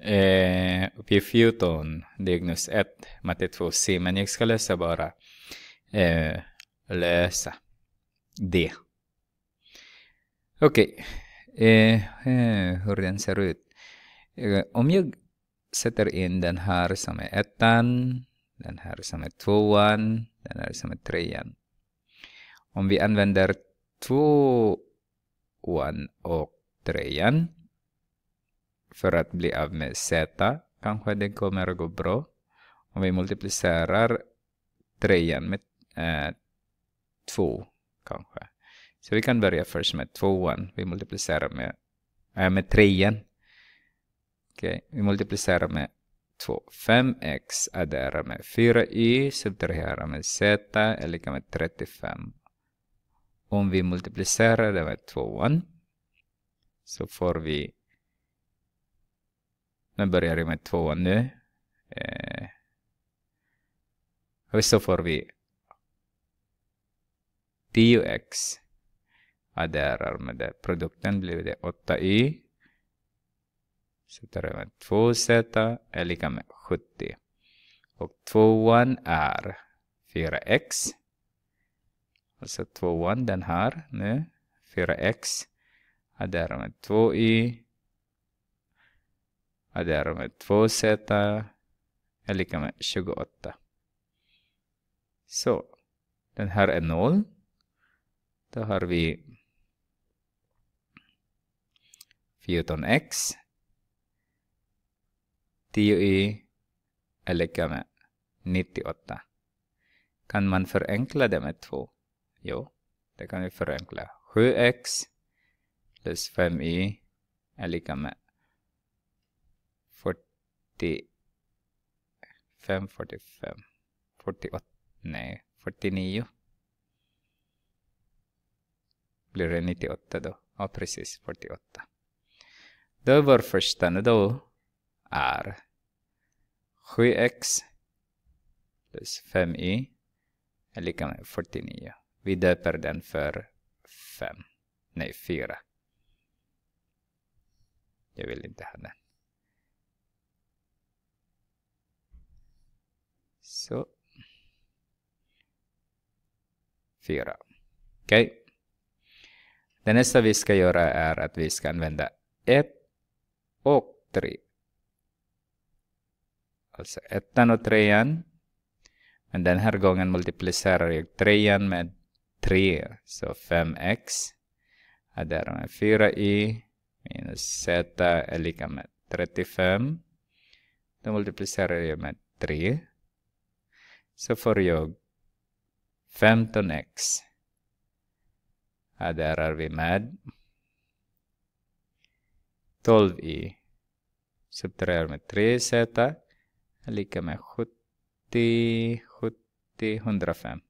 eh, 14, diagnos 1, matte 2C. Men jag ska läsa bara eh, lösa det. Okej, okay. eh, eh, hur den ser ut. Eh, om jag sätter in den här som är ettan, den här som är tvåan, den här som är trean. Om vi använder tvåan och trean för att bli av med z. Kanske det kommer att gå bra. Om vi multiplicerar trean med eh, två kanske. Så vi kan börja först med tvåan. Vi multiplicerar med, äh, med trean. Okej, okay. vi multiplicerar med 2. 5x adderar med 4y, subtraherar med z är lika med 35. Om vi multiplicerar det med tvåan så får vi nu börjar jag med tvåan nu. Eh. Och så får vi 10x adderar med det. produkten blir det 8y. Så Sätter över 2z är lika med 70. Och tvåan är 4x. Alltså tvåan den här nu. 4x adderar med 2y Ja, det är de. 2z är lika med 28. Så, den här är 0. Då har vi 14x. 10y är lika med 98. Kan man förenkla det med 2? Jo, det kan vi förenkla. 7x plus 5y är lika med 45, 45, 48, nej, 49. Blir det 98 då? Ja, precis, 48. Då är vår första då är 7x plus 5y är lika med 49. Vi döper den för 5, nej 4. Jag vill inte ha den. Så. Fyra. Okej. Okay. Det nästa vi ska göra är att vi ska använda 1 och 3. Alltså ettan och trean. Men den här gången multiplicerar jag trean med 3. Så 5x. Och därmed 4i minus z är lika med 35. Då multiplicerar jag med 3 så får jag 15x. där är vi med. 12i subtraherar med 3z är lika med 70, 70, 105.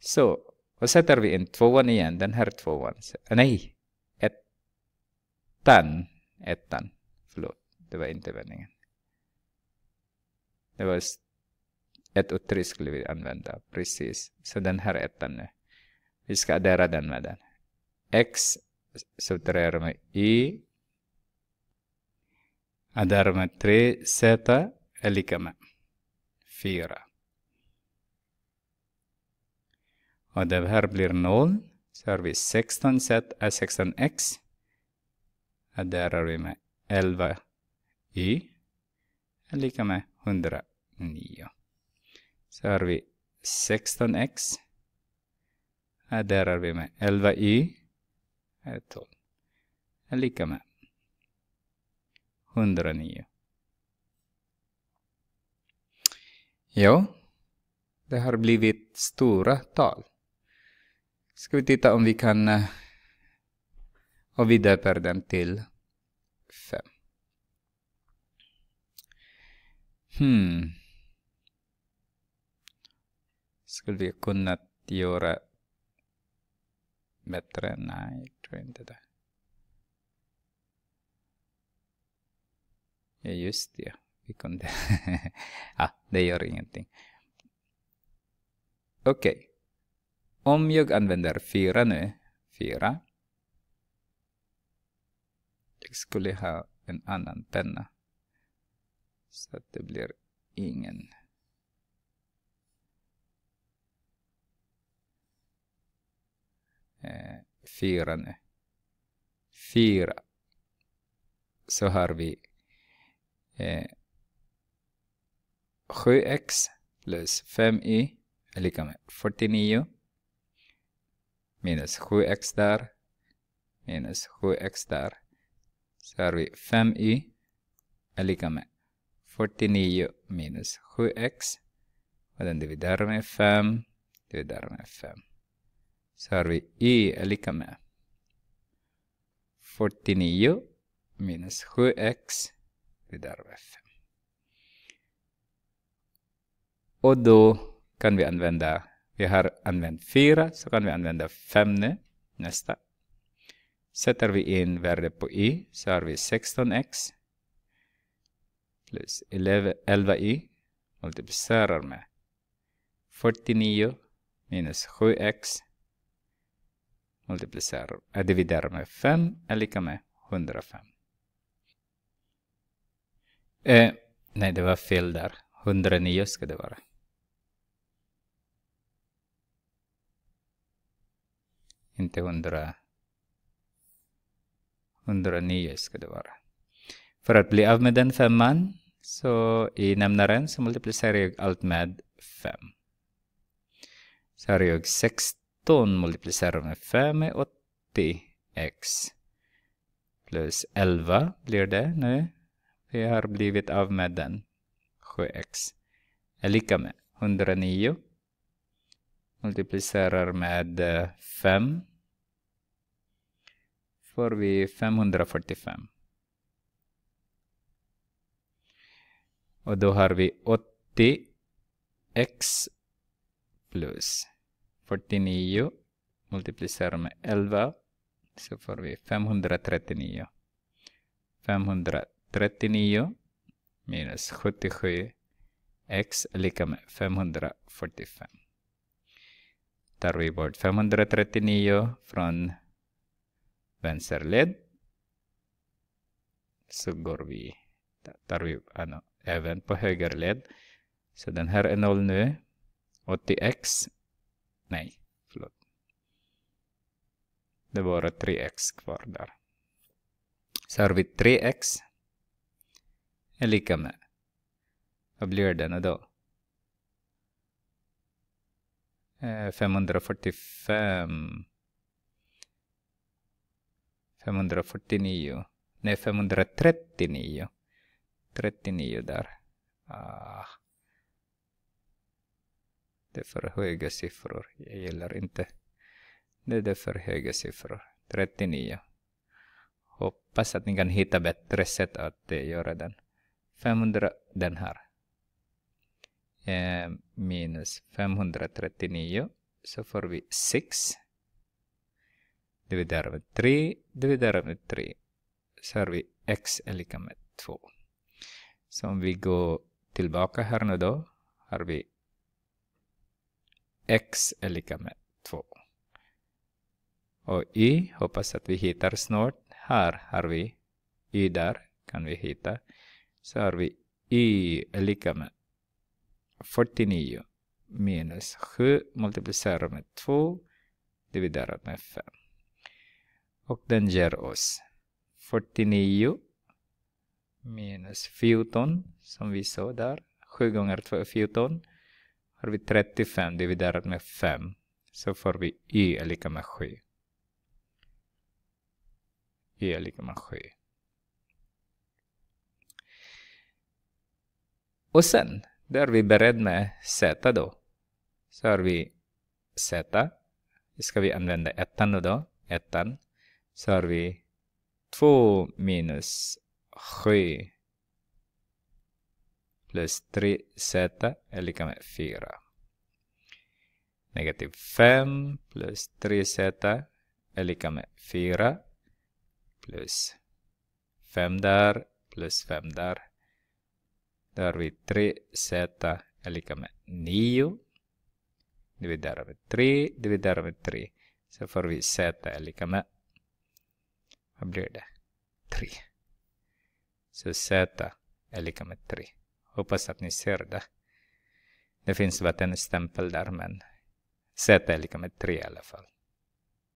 Så, och sätter vi in tvåan igen, den här tvåan. Ah, nej, ettan, ettan, förlåt, det var inte vändningen. Det var ett uttryck skulle vi använda, precis. Så den här ettan nu. Vi ska addera den med den. X subtraherar med Y. Adderar med 3. Z är lika med 4. Och det här blir 0. Så har vi 16 Z är 16 X. Adderar vi med 11 Y. Är lika med 109. Så har vi 16x. Här där är vi med 11y. Här är 12. Är lika med 109. Ja, det har blivit stora tal. Ska vi titta om vi kan eh, och vi döper den till 5. Hmm. Skulle vi kunna göra bättre? Nej, jag tror inte det. Ja, just det. Vi kunde... ah, det gör ingenting. Okej. Okay. Om jag använder fyra nu. Fyra. Jag skulle ha en annan penna. Så att det blir ingen. Eh, fyra nu. Fyra. Så har vi eh, 7x plus 5y är lika med 49 minus 7x där minus 7x där så har vi 5y är lika med 49 minus 7x. Och den dividerar med 5. Dividerar med 5. Så har vi y är lika med 49 minus 7x dividerar med 5. Och då kan vi använda, vi har använt 4, så kan vi använda 5 nu, nästa. Sätter vi in värde på y så har vi 16x plus 11i multiplicerar med 49 minus 7x multiplicerar, och eh, dividerar med 5 är lika med 105. Eh, nej, det var fel där. 109 ska det vara. Inte 100. 109 ska det vara. För att bli av med den femman så i nämnaren så multiplicerar jag allt med 5. Så har jag 16 multiplicerar med 5 är 80x. Plus 11 blir det nu. Vi har blivit av med den. 7x är lika med 109. Multiplicerar med 5. Eh, Får vi 545. Och då har vi 80x plus 49 multiplicerar med 11 så får vi 539. 539 minus 77 x är lika med 545. Tar vi bort 539 från vänster led så går vi, tar vi ano, ah, även på höger led. Så den här är noll nu. 80x. Nej, förlåt. Det var 3x kvar där. Så har vi 3x är lika med. Vad blir den då? 545 eh, 549 Nej, 539 39 där. Ah. Det är för höga siffror. Jag gillar inte. Det är det för höga siffror. 39. Hoppas att ni kan hitta bättre sätt att eh, göra den. 500, den här. Eh, minus 539. Så får vi 6. Dividerar med 3, dividerar med 3. Så har vi x är lika med 2. Så om vi går tillbaka här nu då har vi x är lika med 2. Och y hoppas att vi hittar snart. Här har vi y där kan vi hitta. Så har vi y är lika med 49 minus 7 multiplicerat med 2 dividerat med 5. Och den ger oss 49 minus 14 som vi såg där. 7 gånger 2 är 14. Har vi 35 dividerat med 5 så får vi y är lika med 7. y är lika med 7. Och sen, då är vi beredda med z då. Så har vi z. Ska vi använda ettan då? Ettan. Så har vi 2 minus 7 plus 3z är lika med 4. Negativ 5 plus 3z är lika med 4 plus 5 där plus 5 där. Då har vi 3z är lika med 9. Dividerar med 3, dividerar med 3. Så får vi z är lika med, vad blir det? 3. Så z är lika med 3. Hoppas att ni ser det. Det finns vattenstämpel där men z är lika med 3 i alla fall.